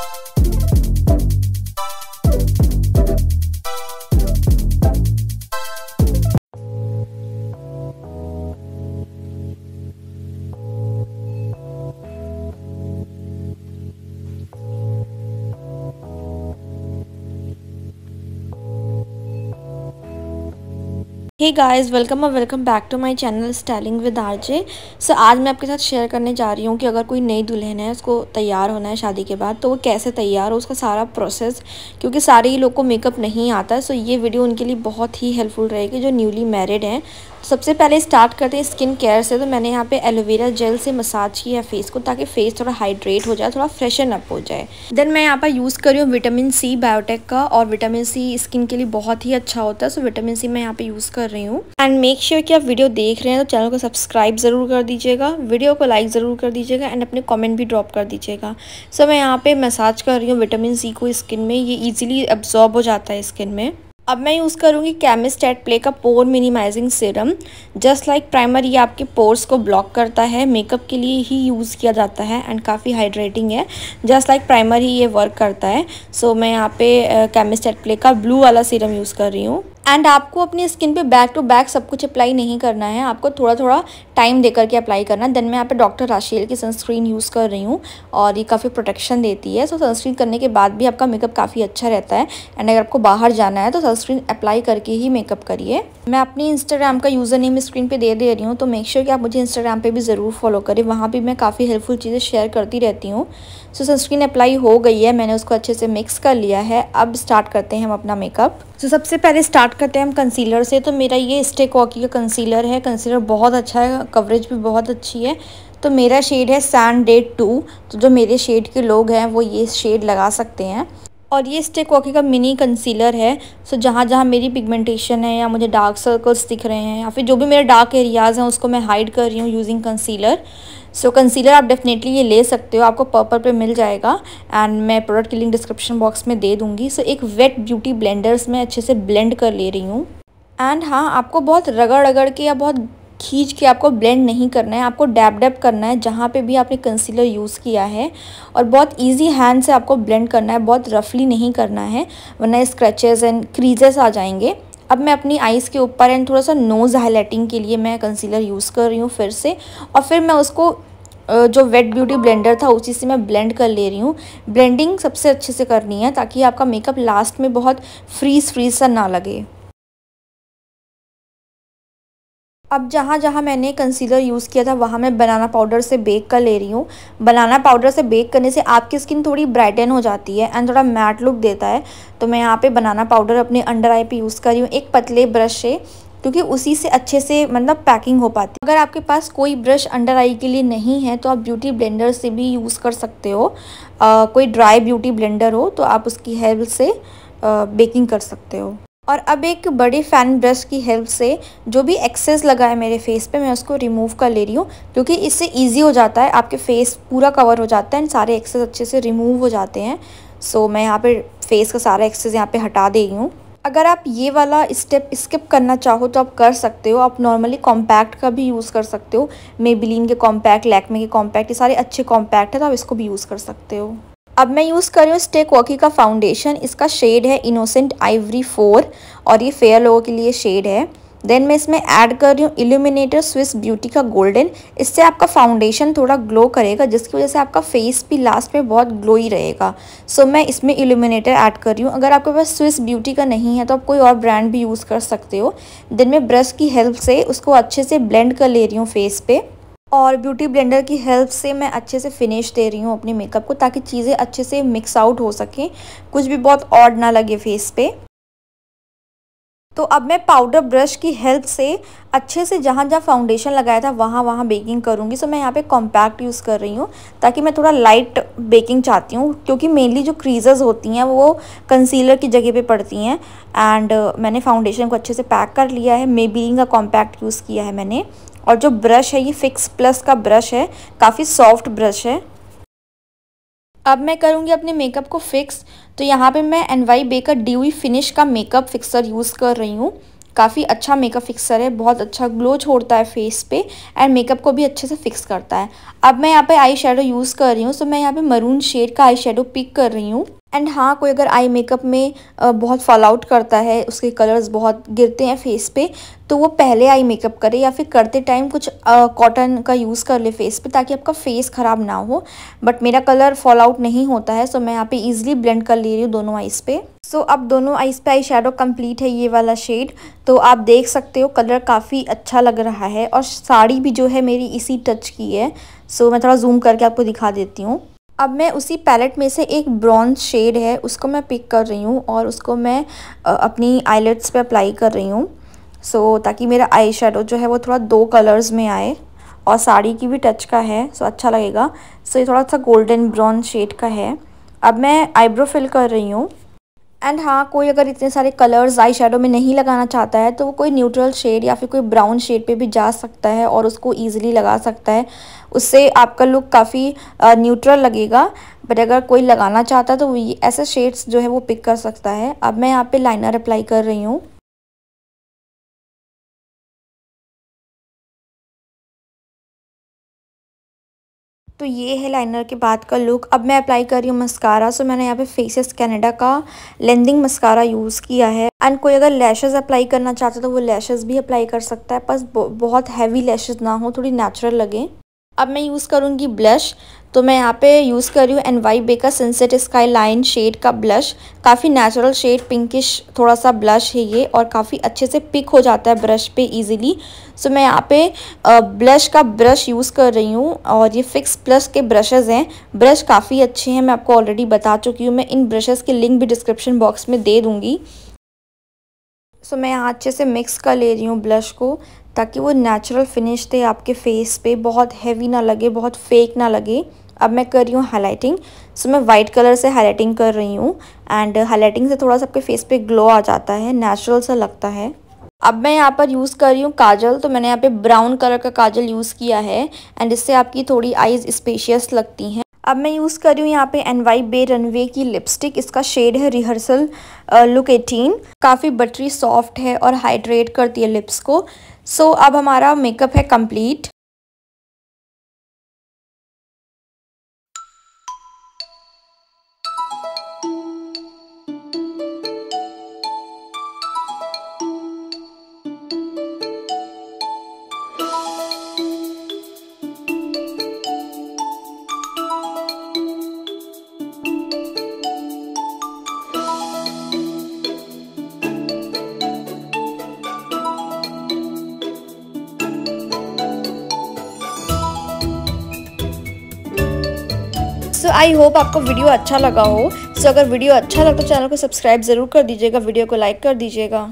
thank you hey guys welcome और welcome back to my channel styling with RJ so आज मैं आपके साथ शेयर करने जा रही हूँ कि अगर कोई नई दुल्हन है उसको तैयार होना है शादी के बाद तो वो कैसे तैयार हो उसका सारा प्रोसेस क्योंकि सारे ही लोग को मेकअप नहीं आता सो ये वीडियो उनके लिए बहुत ही हेल्पफुल रहेगी जो न्यूली मैरिड हैं सबसे पहले स्टार्ट करते हैं स्किन केयर से तो मैंने यहाँ पे एलोवेरा जेल से मसाज किया फेस को ताकि फेस थोड़ा हाइड्रेट हो जाए थोड़ा फ्रेशन अप हो जाए देन मैं यहाँ पर यूज़ कर रही हूँ विटामिन सी बायोटेक का और विटामिन सी स्किन के लिए बहुत ही अच्छा होता है सो विटामिन सी मैं यहाँ पे यूज़ कर रही हूँ एंड मेक श्योर कि आप वीडियो देख रहे हैं तो चैनल को सब्सक्राइब ज़रूर कर दीजिएगा वीडियो को लाइक ज़रूर कर दीजिएगा एंड अपने कॉमेंट भी ड्रॉप कर दीजिएगा सो मैं यहाँ पर मसाज कर रही हूँ विटामिन सी को स्किन में ये ईजिली एब्जॉर्ब हो जाता है स्किन में अब मैं यूज़ करूँगी केमिस्ट एट प्ले का pore minimizing serum just like primer ये आपके पोर्स को ब्लॉक करता है मेकअप के लिए ही यूज़ किया जाता है एंड काफ़ी हाइड्रेटिंग है जस्ट लाइक प्राइमर ही ये वर्क करता है सो so, मैं यहाँ पे केमिस्ट एट प्ले का ब्लू वाला सीरम यूज़ कर रही हूँ एंड आपको अपनी स्किन पे बैक टू बैक सब कुछ अप्लाई नहीं करना है आपको थोड़ा थोड़ा टाइम दे करके अप्लाई करना है देन मैं यहाँ पे डॉक्टर राशियल की सनस्क्रीन यूज़ कर रही हूँ और ये काफ़ी प्रोटेक्शन देती है सो so, सनस्क्रीन करने के बाद भी आपका मेकअप काफ़ी अच्छा रहता है एंड अगर आपको बाहर जाना है तो सनस्क्रीन अप्लाई करके ही मेकअप करिए मैं अपनी इंस्टाग्राम का यूज़र नेम स्क्रीन पर दे दे रही हूँ तो मेक श्योर sure कि आप मुझे इंस्टाग्राम पर भी ज़रूर फॉलो करें वहाँ भी मैं काफ़ी हेल्पफुल चीज़ें शेयर करती रहती हूँ सो सनस्क्रीन अप्लाई हो गई है मैंने उसको अच्छे से मिक्स कर लिया है अब स्टार्ट करते हैं हम अपना मेकअप तो सबसे पहले स्टार्ट करते हैं हम कंसीलर से तो मेरा ये स्टेक वॉकी का कंसीलर है कंसीलर बहुत अच्छा है कवरेज भी बहुत अच्छी है तो मेरा शेड है सैंड डेट टू तो जो मेरे शेड के लोग हैं वो ये शेड लगा सकते हैं और ये स्टेक वॉकी का मिनी कंसीलर है सो जहाँ जहाँ मेरी पिगमेंटेशन है या मुझे डार्क सर्कल्स दिख रहे हैं या फिर जो भी मेरे डार्क एरियाज़ हैं उसको मैं हाइड कर रही हूँ यूजिंग कंसीलर सो कंसीलर आप डेफिनेटली ये ले सकते हो आपको पर्पल पे मिल जाएगा एंड मैं प्रोडक्ट की लिंक डिस्क्रिप्शन बॉक्स में दे दूँगी सो so, एक वेट ब्यूटी ब्लेंडर्स में अच्छे से ब्लेंड कर ले रही हूँ एंड हाँ आपको बहुत रगड़ रगड़ के या बहुत खींच के आपको ब्लेंड नहीं करना है आपको डैप डैप करना है जहाँ पे भी आपने कंसीलर यूज़ किया है और बहुत इजी हैंड से आपको ब्लेंड करना है बहुत रफली नहीं करना है वरना स्क्रैचेस एंड क्रीजेस आ जाएंगे अब मैं अपनी आइज़ के ऊपर एंड थोड़ा सा नोज़ हाईलाइटिंग के लिए मैं कंसीलर यूज़ कर रही हूँ फिर से और फिर मैं उसको जो वेट ब्यूटी ब्लेंडर था उसी से मैं ब्लेंड कर ले रही हूँ ब्लेंडिंग सबसे अच्छे से करनी है ताकि आपका मेकअप लास्ट में बहुत फ्रीज फ्रीज सा ना लगे अब जहाँ जहाँ मैंने कंसीलर यूज़ किया था वहाँ मैं बनाना पाउडर से बेक कर ले रही हूँ बनाना पाउडर से बेक करने से आपकी स्किन थोड़ी ब्राइटन हो जाती है एंड थोड़ा मैट लुक देता है तो मैं यहाँ पे बनाना पाउडर अपने अंडर आई पे यूज़ कर रही हूँ एक पतले ब्रश से क्योंकि उसी से अच्छे से मतलब पैकिंग हो पाती है अगर आपके पास कोई ब्रश अंडर आई के लिए नहीं है तो आप ब्यूटी ब्लेंडर से भी यूज़ कर सकते हो आ, कोई ड्राई ब्यूटी ब्लेंडर हो तो आप उसकी हेल्प से आ, बेकिंग कर सकते हो और अब एक बड़े फ़ैन ब्रश की हेल्प से जो भी एक्सेस लगा है मेरे फेस पे मैं उसको रिमूव कर ले रही हूँ क्योंकि इससे इजी हो जाता है आपके फेस पूरा कवर हो जाता है एंड सारे एक्सेस अच्छे से रिमूव हो जाते हैं सो मैं यहाँ पे फेस का सारा एक्सेस यहाँ पे हटा दे रही हूँ अगर आप ये वाला स्टेप स्किप करना चाहो तो आप कर सकते हो आप नॉर्मली कॉम्पैक्ट का भी यूज़ कर सकते हो मेबिलीन के कॉम्पैक्ट लैकमे के कॉम्पैक्ट ये सारे अच्छे कॉम्पैक्ट है तो आप इसको भी यूज़ कर सकते हो अब मैं यूज़ कर रही हूँ स्टेक वॉकी का फाउंडेशन इसका शेड है इनोसेंट आइवरी फोर और ये फेयर लोगों के लिए शेड है देन मैं इसमें ऐड कर रही हूँ इल्यूमिनेटर स्विस ब्यूटी का गोल्डन इससे आपका फाउंडेशन थोड़ा ग्लो करेगा जिसकी वजह से आपका फेस भी लास्ट में बहुत ग्लोई रहेगा सो so, मैं इसमें इल्यूमिनेटर ऐड कर रही हूँ अगर आपके पास स्विस ब्यूटी का नहीं है तो आप कोई और ब्रांड भी यूज़ कर सकते हो देन मैं ब्रश की हेल्प से उसको अच्छे से ब्लेंड कर ले रही हूँ फेस पर और ब्यूटी ब्लेंडर की हेल्प से मैं अच्छे से फिनिश दे रही हूँ अपने मेकअप को ताकि चीज़ें अच्छे से मिक्स आउट हो सकें कुछ भी बहुत ऑड ना लगे फेस पे तो अब मैं पाउडर ब्रश की हेल्प से अच्छे से जहाँ जहाँ फाउंडेशन लगाया था वहाँ वहाँ बेकिंग करूँगी सो मैं यहाँ पे कॉम्पैक्ट यूज़ कर रही हूँ ताकि मैं थोड़ा लाइट बेकिंग चाहती हूँ क्योंकि मेनली जो क्रीजेज़ होती हैं वो कंसीलर की जगह पे पड़ती हैं एंड मैंने फाउंडेशन को अच्छे से पैक कर लिया है मे बीइंग का कॉम्पैक्ट यूज़ किया है मैंने और जो ब्रश है ये फिक्स प्लस का ब्रश है काफ़ी सॉफ्ट ब्रश है अब मैं करूँगी अपने मेकअप को फिक्स तो यहाँ पे मैं N Y baker dewy finish का मेकअप फिक्सर यूज़ कर रही हूँ काफ़ी अच्छा मेकअप फिक्सर है बहुत अच्छा ग्लो छोड़ता है फेस पे एंड मेकअप को भी अच्छे से फिक्स करता है अब मैं यहाँ पे आई शेडो यूज़ कर रही हूँ सो तो मैं यहाँ पे मरून शेड का आई शेडो पिक कर रही हूँ एंड हाँ कोई अगर आई मेकअप में बहुत फॉल आउट करता है उसके कलर्स बहुत गिरते हैं फेस पे तो वो पहले आई मेकअप करे या फिर करते टाइम कुछ कॉटन का यूज़ कर ले फेस पे ताकि आपका फेस ख़राब ना हो बट मेरा कलर फॉल आउट नहीं होता है सो मैं यहाँ पे इजीली ब्लेंड कर ले रही हूँ दोनों आइज़ पे सो so, अब दोनों आइज़ पे आई शेडो कम्प्लीट है ये वाला शेड तो आप देख सकते हो कलर काफ़ी अच्छा लग रहा है और साड़ी भी जो है मेरी इसी टच की है सो so, मैं थोड़ा जूम करके आपको दिखा देती हूँ अब मैं उसी पैलेट में से एक ब्राउन शेड है उसको मैं पिक कर रही हूँ और उसको मैं अपनी आईलेट्स पे अप्लाई कर रही हूँ सो so, ताकि मेरा आई शेडो जो है वो थोड़ा दो कलर्स में आए और साड़ी की भी टच का है सो so अच्छा लगेगा सो so, ये थोड़ा सा गोल्डन ब्राउन शेड का है अब मैं आईब्रो फिल कर रही हूँ एंड हाँ कोई अगर इतने सारे कलर्स आई शेडो में नहीं लगाना चाहता है तो वो कोई न्यूट्रल शेड या फिर कोई ब्राउन शेड पे भी जा सकता है और उसको ईजिली लगा सकता है उससे आपका लुक काफ़ी न्यूट्रल लगेगा बट अगर कोई लगाना चाहता है तो ऐसे शेड्स जो है वो पिक कर सकता है अब मैं यहाँ पे लाइनर अप्लाई कर रही हूँ तो ये है लाइनर के बाद का लुक अब मैं अप्लाई कर रही हूँ मस्कारा सो मैंने यहाँ पे फेसेस कैनेडा का लेंदिंग मस्कारा यूज़ किया है एंड कोई अगर लैशेस अप्लाई करना चाहता है तो वो लैशेस भी अप्लाई कर सकता है बस बहुत हैवी लैशेस ना हो थोड़ी नेचुरल लगे अब मैं यूज़ करूँगी ब्लश तो मैं यहाँ पे यूज़ कर रही हूँ एन वाई बे का सनसेट स्काई लाइन शेड का ब्लश काफ़ी नेचुरल शेड पिंकिश थोड़ा सा ब्लश है ये और काफ़ी अच्छे से पिक हो जाता है ब्रश पे इजीली सो मैं यहाँ पे ब्लश का ब्रश यूज़ कर रही हूँ और ये फिक्स प्लस के ब्रशेज़ हैं ब्रश काफ़ी अच्छे हैं मैं आपको ऑलरेडी बता चुकी हूँ मैं इन ब्रशेज़ के लिंक भी डिस्क्रिप्शन बॉक्स में दे दूँगी सो so, मैं यहाँ अच्छे से मिक्स कर ले रही हूँ ब्लश को ताकि वो नेचुरल फिनिश थे आपके फेस पे बहुत हैवी ना लगे बहुत फेक ना लगे अब मैं कर रही हूँ हाईलाइटिंग सो मैं वाइट कलर से हाईलाइटिंग कर रही हूँ एंड हाईलाइटिंग से थोड़ा सा आपके फेस पे ग्लो आ जाता है नेचुरल सा लगता है अब मैं यहाँ पर यूज़ कर रही हूँ काजल तो मैंने यहाँ पे ब्राउन कलर का काजल यूज़ किया है एंड इससे आपकी थोड़ी आईज स्पेशियस लगती हैं अब मैं यूज़ कर रही हूँ यहाँ पे एन वाई बे रनवे की लिपस्टिक इसका शेड है रिहर्सल लुक एटीन काफ़ी बटरी सॉफ्ट है और हाइड्रेट करती है लिप्स को सो so, अब हमारा मेकअप है कंप्लीट आई होप आपको वीडियो अच्छा लगा हो सो so, अगर वीडियो अच्छा लगा तो चैनल को सब्सक्राइब ज़रूर कर दीजिएगा वीडियो को लाइक कर दीजिएगा